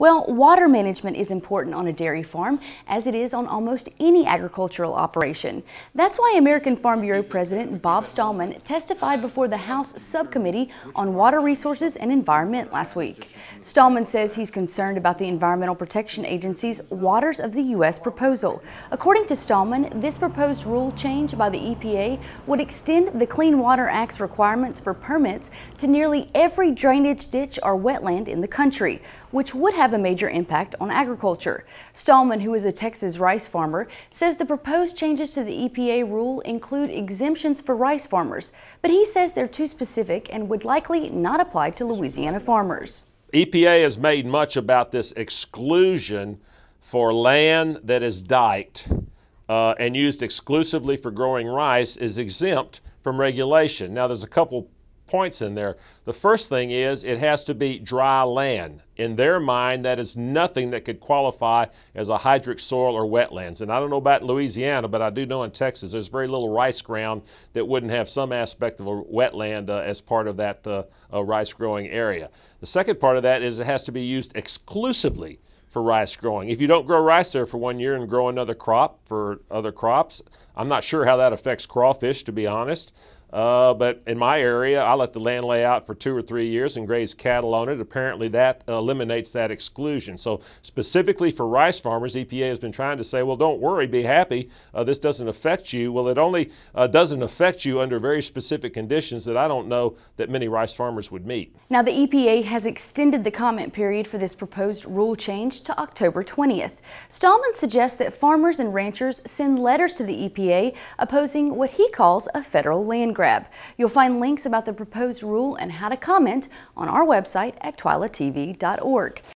Well, water management is important on a dairy farm, as it is on almost any agricultural operation. That's why American Farm Bureau President Bob Stallman testified before the House Subcommittee on Water Resources and Environment last week. Stallman says he's concerned about the Environmental Protection Agency's Waters of the U.S. proposal. According to Stallman, this proposed rule change by the EPA would extend the Clean Water Act's requirements for permits to nearly every drainage ditch or wetland in the country, which would have have a major impact on agriculture. Stallman, who is a Texas rice farmer, says the proposed changes to the EPA rule include exemptions for rice farmers, but he says they're too specific and would likely not apply to Louisiana farmers. EPA has made much about this exclusion for land that is diked uh, and used exclusively for growing rice is exempt from regulation. Now, there's a couple points in there. The first thing is it has to be dry land. In their mind, that is nothing that could qualify as a hydric soil or wetlands. And I don't know about Louisiana, but I do know in Texas there's very little rice ground that wouldn't have some aspect of a wetland uh, as part of that uh, uh, rice growing area. The second part of that is it has to be used exclusively for rice growing. If you don't grow rice there for one year and grow another crop for other crops, I'm not sure how that affects crawfish, to be honest. Uh, but in my area, I let the land lay out for two or three years and graze cattle on it. Apparently, that eliminates that exclusion. So, specifically for rice farmers, EPA has been trying to say, well, don't worry, be happy. Uh, this doesn't affect you. Well, it only uh, doesn't affect you under very specific conditions that I don't know that many rice farmers would meet. Now, the EPA has extended the comment period for this proposed rule change to October 20th. Stallman suggests that farmers and ranchers send letters to the EPA opposing what he calls a federal land grant grab. You'll find links about the proposed rule and how to comment on our website at twilatv.org.